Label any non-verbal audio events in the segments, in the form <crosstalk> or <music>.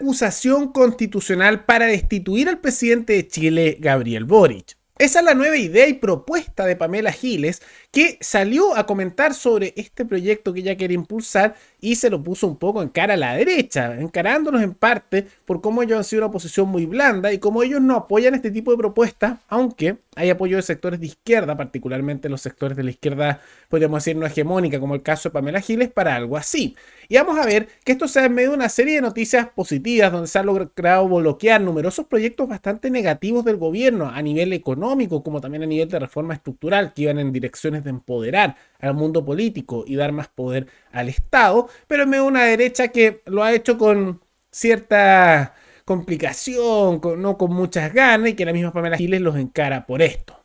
acusación constitucional para destituir al presidente de Chile, Gabriel Boric. Esa es la nueva idea y propuesta de Pamela Giles, que salió a comentar sobre este proyecto que ella quiere impulsar y se lo puso un poco en cara a la derecha, encarándonos en parte por cómo ellos han sido una posición muy blanda y cómo ellos no apoyan este tipo de propuestas, aunque hay apoyo de sectores de izquierda, particularmente los sectores de la izquierda, podríamos decir, no hegemónica, como el caso de Pamela Giles, para algo así. Y vamos a ver que esto se ha en medio de una serie de noticias positivas, donde se ha logrado bloquear numerosos proyectos bastante negativos del gobierno, a nivel económico, como también a nivel de reforma estructural, que iban en direcciones de empoderar al mundo político y dar más poder al Estado, pero en medio de una derecha que lo ha hecho con cierta complicación, no con muchas ganas, y que la misma Pamela Giles los encara por esto.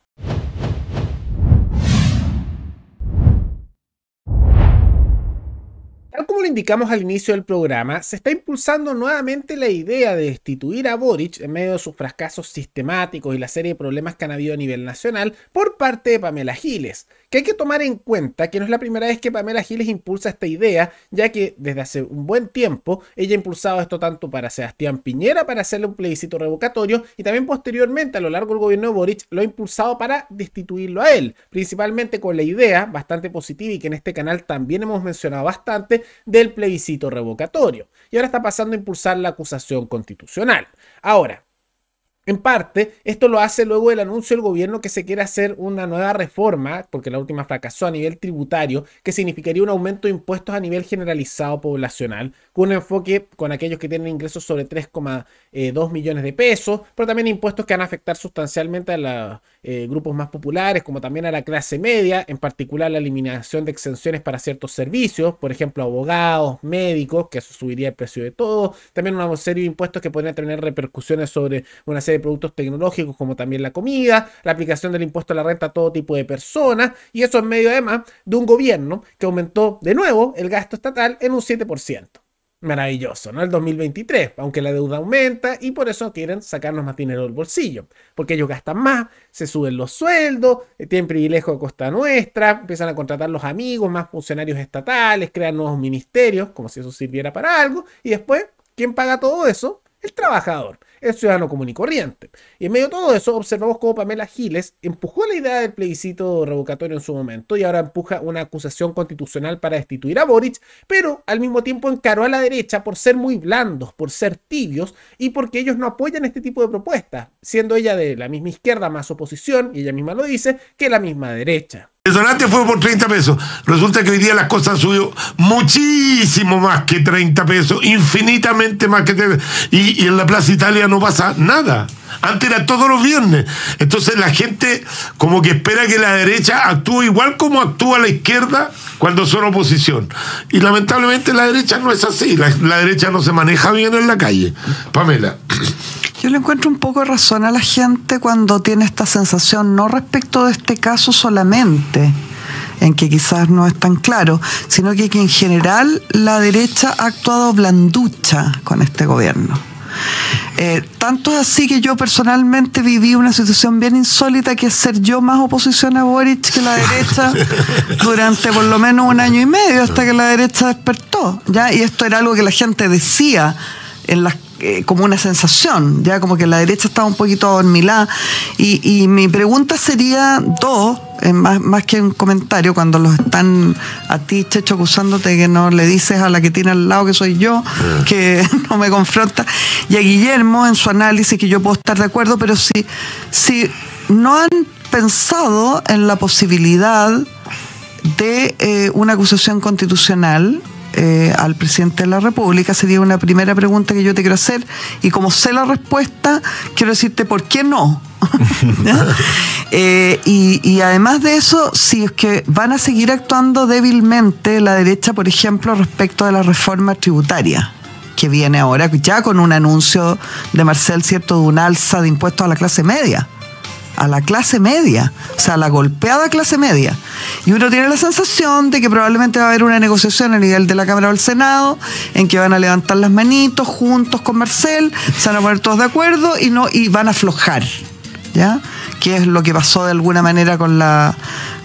indicamos al inicio del programa, se está impulsando nuevamente la idea de destituir a Boric en medio de sus fracasos sistemáticos y la serie de problemas que han habido a nivel nacional por parte de Pamela Giles, que hay que tomar en cuenta que no es la primera vez que Pamela Giles impulsa esta idea, ya que desde hace un buen tiempo ella ha impulsado esto tanto para Sebastián Piñera para hacerle un plebiscito revocatorio y también posteriormente a lo largo del gobierno de Boric lo ha impulsado para destituirlo a él, principalmente con la idea bastante positiva y que en este canal también hemos mencionado bastante de plebiscito revocatorio. Y ahora está pasando a impulsar la acusación constitucional. Ahora, en parte, esto lo hace luego del anuncio del gobierno que se quiere hacer una nueva reforma, porque la última fracasó a nivel tributario, que significaría un aumento de impuestos a nivel generalizado poblacional, con un enfoque con aquellos que tienen ingresos sobre 3,2 eh, millones de pesos, pero también impuestos que van a afectar sustancialmente a la eh, grupos más populares, como también a la clase media, en particular la eliminación de exenciones para ciertos servicios, por ejemplo, abogados, médicos, que eso subiría el precio de todo, también una serie de impuestos que podrían tener repercusiones sobre una serie de productos tecnológicos, como también la comida, la aplicación del impuesto a la renta a todo tipo de personas, y eso en medio además de un gobierno que aumentó de nuevo el gasto estatal en un 7% maravilloso, ¿no? El 2023, aunque la deuda aumenta y por eso quieren sacarnos más dinero del bolsillo, porque ellos gastan más, se suben los sueldos, eh, tienen privilegio a costa nuestra, empiezan a contratar los amigos, más funcionarios estatales, crean nuevos ministerios, como si eso sirviera para algo, y después, ¿quién paga todo eso? El trabajador el ciudadano común y corriente. Y en medio de todo eso, observamos cómo Pamela Giles empujó la idea del plebiscito revocatorio en su momento y ahora empuja una acusación constitucional para destituir a Boric, pero al mismo tiempo encaró a la derecha por ser muy blandos, por ser tibios y porque ellos no apoyan este tipo de propuestas, siendo ella de la misma izquierda más oposición, y ella misma lo dice, que la misma derecha. El donante fue por 30 pesos. Resulta que hoy día las cosas subió muchísimo más que 30 pesos, infinitamente más que 30 y, en la Plaza Italia no pasa nada. Antes era todos los viernes. Entonces la gente como que espera que la derecha actúe igual como actúa la izquierda cuando son oposición. Y lamentablemente la derecha no es así. la derecha no se maneja bien en la calle. Pamela. Yo le encuentro un poco de razón a la gente cuando tiene esta sensación, no respecto de este caso solamente, en que quizás no es tan claro, sino que, en general la derecha ha actuado blanducha con este gobierno. Eh, tanto es así que yo personalmente viví una situación bien insólita que ser yo más oposición a Boric que la derecha <laughs> durante por lo menos un año y medio hasta que la derecha despertó. ¿ya? Y esto era algo que la gente decía en las eh, como una sensación, ya como que la derecha estaba un poquito adormilada. Y, y mi pregunta sería dos, eh, más, más, que un comentario, cuando los están a ti, Checho, acusándote que no le dices a la que tiene al lado que soy yo, ah. que <laughs> no me confronta, y a Guillermo en su análisis, que yo puedo estar de acuerdo, pero si, si no han pensado en la posibilidad de eh, una acusación constitucional, eh, al presidente de la República, sería una primera pregunta que yo te quiero hacer. Y como sé la respuesta, quiero decirte por qué no. <laughs> Eh, y, además de eso, si es que van a seguir actuando débilmente la derecha, por ejemplo, respecto de la reforma tributaria que viene ahora, ya con un anuncio de Marcel, ¿cierto?, de un alza de impuestos a la clase media a la clase media, o sea, a la golpeada clase media. Y uno tiene la sensación de que probablemente va a haber una negociación a nivel de la Cámara o el Senado, en que van a levantar las manitos juntos con Marcel, se van a poner todos de acuerdo y no y van a aflojar, ¿ya? qué es lo que pasó de alguna manera con la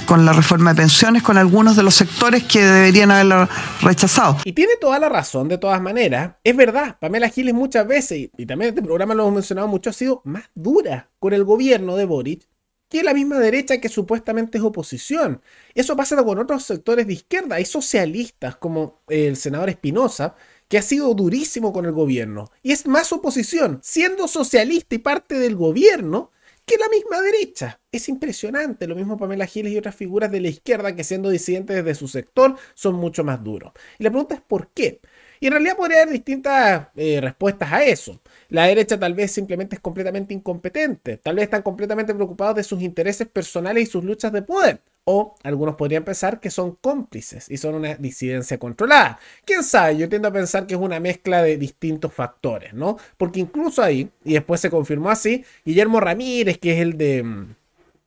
con la reforma de pensiones, con algunos de los sectores que deberían haberlo rechazado. Y tiene toda la razón, de todas maneras. Es verdad, Pamela Giles muchas veces, y, también este programa lo hemos mencionado mucho, ha sido más dura con el gobierno de Boric que la misma derecha que supuestamente es oposición. Eso pasa con otros sectores de izquierda. Hay socialistas como el senador Espinosa, que ha sido durísimo con el gobierno. Y es más oposición, siendo socialista y parte del gobierno, que la misma derecha. Es impresionante. Lo mismo Pamela Giles y otras figuras de la izquierda que siendo disidentes de su sector son mucho más duros. Y la pregunta es ¿por qué? Y en realidad podría haber distintas eh, respuestas a eso. La derecha tal vez simplemente es completamente incompetente, tal vez están completamente preocupados de sus intereses personales y sus luchas de poder. O algunos podrían pensar que son cómplices y son una disidencia controlada. Quién sabe, yo tiendo a pensar que es una mezcla de distintos factores, ¿no? Porque incluso ahí, y después se confirmó así, Guillermo Ramírez, que es el de mm,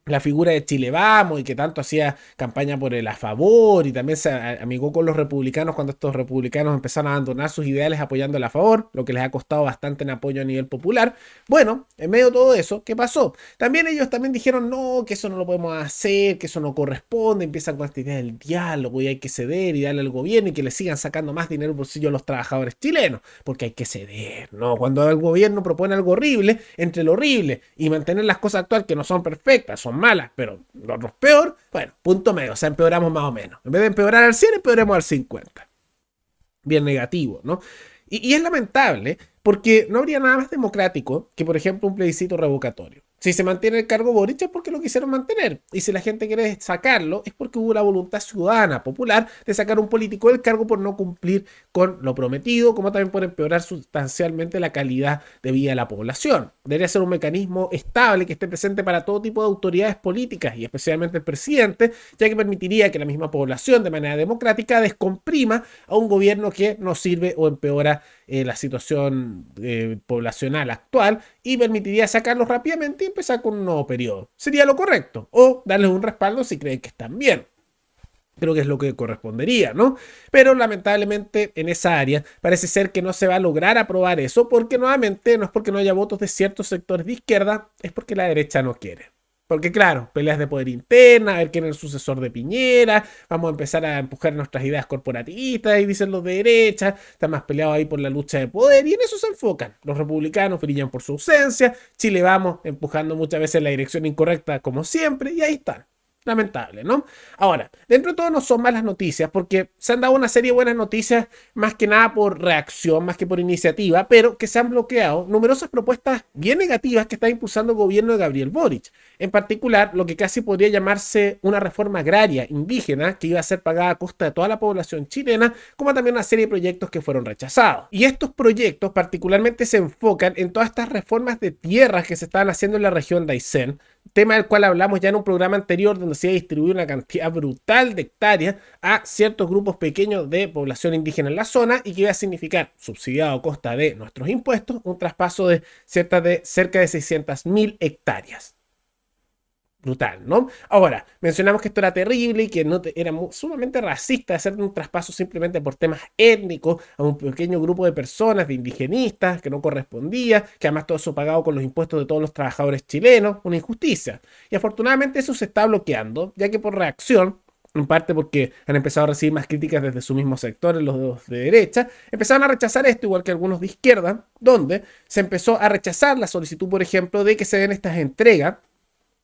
la figura de Chile Vamos y que tanto hacía campaña por el a favor y también se amigó con los republicanos cuando estos republicanos empezaron a abandonar sus ideales apoyando el a favor, lo que les ha costado bastante en apoyo a nivel popular. Bueno, en medio de todo eso, ¿qué pasó? También ellos también dijeron, no, que eso no lo podemos hacer, que eso no corresponde, empiezan con esta idea del diálogo y hay que ceder y darle al gobierno y que le sigan sacando más dinero por bolsillo a los trabajadores chilenos, porque hay que ceder, ¿no? Cuando el gobierno propone algo horrible, entre lo horrible y mantener las cosas actuales que no son perfectas, son malas, pero los peor, bueno, punto medio, o sea, empeoramos más o menos. En vez de empeorar al 100, empeoremos al 50. Bien negativo, ¿no? y es lamentable, porque no habría nada más democrático que, por ejemplo, un plebiscito revocatorio. Si se mantiene el cargo Boric es porque lo quisieron mantener. Y si la gente quiere sacarlo es porque hubo la voluntad ciudadana, popular, de sacar un político del cargo por no cumplir con lo prometido, como también por empeorar sustancialmente la calidad de vida de la población. Debería ser un mecanismo estable que esté presente para todo tipo de autoridades políticas y especialmente el presidente, ya que permitiría que la misma población de manera democrática descomprima a un gobierno que no sirve o empeora eh, la situación eh, poblacional actual y permitiría sacarlos rápidamente y empezar con un nuevo periodo. Sería lo correcto. O darles un respaldo si creen que están bien. Creo que es lo que correspondería, ¿no? Pero lamentablemente en esa área parece ser que no se va a lograr aprobar eso porque nuevamente no es porque no haya votos de ciertos sectores de izquierda, es porque la derecha no quiere. Porque claro, peleas de poder interna, a ver quién es el sucesor de Piñera, vamos a empezar a empujar nuestras ideas corporativistas, y dicen los de derecha, están más peleados ahí por la lucha de poder y en eso se enfocan. Los republicanos brillan por su ausencia, Chile vamos empujando muchas veces en la dirección incorrecta como siempre y ahí están lamentable, ¿no? Ahora, dentro de todo no son malas noticias, porque se han dado una serie de buenas noticias, más que nada por reacción, más que por iniciativa, pero que se han bloqueado numerosas propuestas bien negativas que está impulsando el gobierno de Gabriel Boric. En particular, lo que casi podría llamarse una reforma agraria indígena, que iba a ser pagada a costa de toda la población chilena, como también una serie de proyectos que fueron rechazados. Y estos proyectos particularmente se enfocan en todas estas reformas de tierras que se estaban haciendo en la región de Aysén, tema del cual hablamos ya en un programa anterior, donde se ha distribuido una cantidad brutal de hectáreas a ciertos grupos pequeños de población indígena en la zona y que iba a significar, subsidiado a costa de nuestros impuestos, un traspaso de, cerca de, cerca de 600.000 hectáreas brutal, ¿no? Ahora, mencionamos que esto era terrible y que no era sumamente racista hacer un traspaso simplemente por temas étnicos a un pequeño grupo de personas, de indigenistas, que no correspondía, que además todo eso pagado con los impuestos de todos los trabajadores chilenos, una injusticia. Y afortunadamente eso se está bloqueando, ya que por reacción en parte porque han empezado a recibir más críticas desde su mismo sector, los de derecha, empezaron a rechazar esto, igual que algunos de izquierda, donde se empezó a rechazar la solicitud, por ejemplo, de que se den estas entregas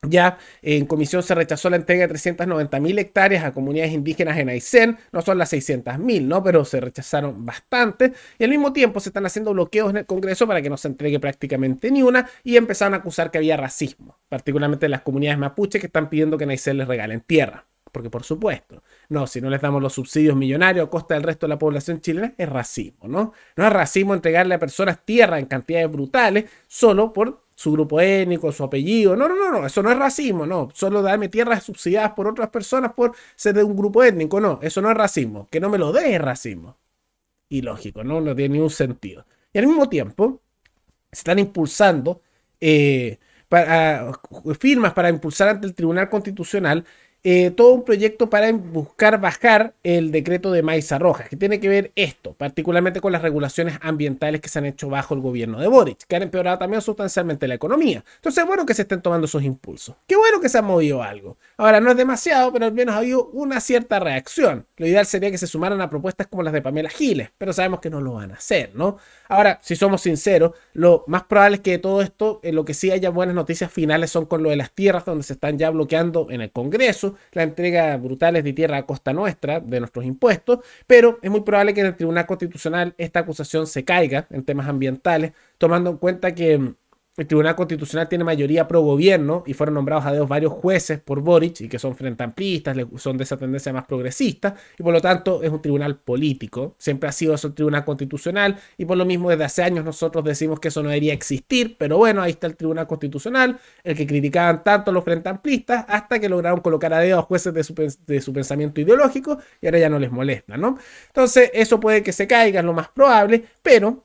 ya en comisión se rechazó la entrega de mil hectáreas a comunidades indígenas en Aysén, no son las 600.000, ¿no? Pero se rechazaron bastante y al mismo tiempo se están haciendo bloqueos en el Congreso para que no se entregue prácticamente ni una y empezaron a acusar que había racismo, particularmente en las comunidades mapuche que están pidiendo que en Aysén les regalen tierra. Porque por supuesto, no, si no les damos los subsidios millonarios a costa del resto de la población chilena, es racismo, ¿no? No es racismo entregarle a personas tierra en cantidades brutales solo por su grupo étnico, su apellido. No, no, no, no, eso no es racismo, no. Solo darme tierras subsidiadas por otras personas por ser de un grupo étnico, no. Eso no es racismo. Que no me lo dé es racismo. Y lógico, ¿no? No tiene ningún sentido. Y al mismo tiempo, se están impulsando eh, para, firmas para impulsar ante el Tribunal Constitucional eh, todo un proyecto para buscar bajar el decreto de Maiza Rojas, que tiene que ver esto, particularmente con las regulaciones ambientales que se han hecho bajo el gobierno de Boric, que han empeorado también sustancialmente la economía. Entonces, bueno que se estén tomando esos impulsos. Qué bueno que se ha movido algo. Ahora, no es demasiado, pero al menos ha habido una cierta reacción. Lo ideal sería que se sumaran a propuestas como las de Pamela Giles, pero sabemos que no lo van a hacer, ¿no? Ahora, si somos sinceros, lo más probable es que todo esto, en lo que sí haya buenas noticias finales son con lo de las tierras, donde se están ya bloqueando en el Congreso la entrega brutales de tierra a costa nuestra, de nuestros impuestos, pero es muy probable que en el Tribunal Constitucional esta acusación se caiga en temas ambientales, tomando en cuenta que el Tribunal Constitucional tiene mayoría pro gobierno y fueron nombrados a dedos varios jueces por Boric y que son frentamplistas, son de esa tendencia más progresista y por lo tanto es un tribunal político. Siempre ha sido eso el Tribunal Constitucional y por lo mismo desde hace años nosotros decimos que eso no debería existir, pero bueno, ahí está el Tribunal Constitucional, el que criticaban tanto los frentamplistas hasta que lograron colocar a dedos jueces de su, de su pensamiento ideológico y ahora ya no les molesta, ¿no? Entonces eso puede que se caiga, es lo más probable, pero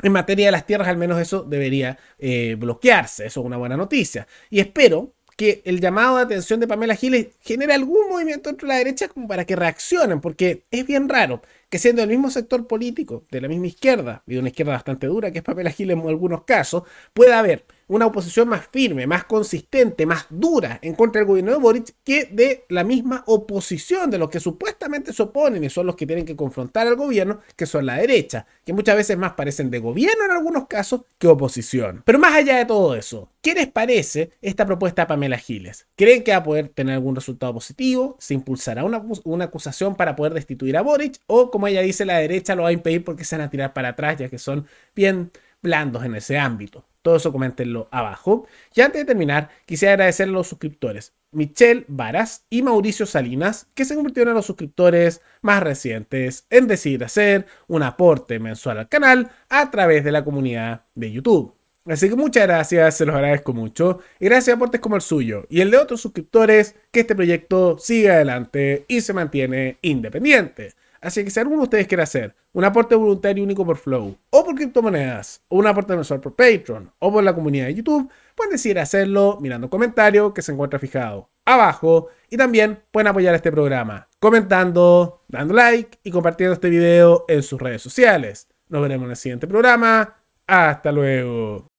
en materia de las tierras, al menos eso debería eh, bloquearse. Eso es una buena noticia. Y espero que el llamado de atención de Pamela Giles genere algún movimiento entre la derecha como para que reaccionen, porque es bien raro que siendo el mismo sector político, de la misma izquierda, y de una izquierda bastante dura, que es Pamela Giles en algunos casos, pueda haber una oposición más firme, más consistente, más dura en contra del gobierno de Boric que de la misma oposición, de los que supuestamente se oponen y son los que tienen que confrontar al gobierno, que son la derecha, que muchas veces más parecen de gobierno en algunos casos que oposición. Pero más allá de todo eso, ¿qué les parece esta propuesta a Pamela Giles? ¿Creen que va a poder tener algún resultado positivo? ¿Se impulsará una, una acusación para poder destituir a Boric? ¿O como ella dice, la derecha lo va a impedir porque se van a tirar para atrás ya que son bien blandos en ese ámbito? Todo eso coméntenlo abajo. Y antes de terminar, quisiera agradecer a los suscriptores. Michelle Varas y Mauricio Salinas, que se convirtieron en los suscriptores más recientes en decidir hacer un aporte mensual al canal a través de la comunidad de YouTube. Así que muchas gracias, se los agradezco mucho. Y gracias a aportes como el suyo y el de otros suscriptores que este proyecto siga adelante y se mantiene independiente. Así que si alguno de ustedes quiere hacer un aporte voluntario único por Flow, o por criptomonedas, o un aporte mensual por Patreon, o por la comunidad de YouTube, pueden decidir hacerlo mirando el comentario que se encuentra fijado abajo. Y también pueden apoyar este programa comentando, dando like y compartiendo este video en sus redes sociales. Nos veremos en el siguiente programa. Hasta luego.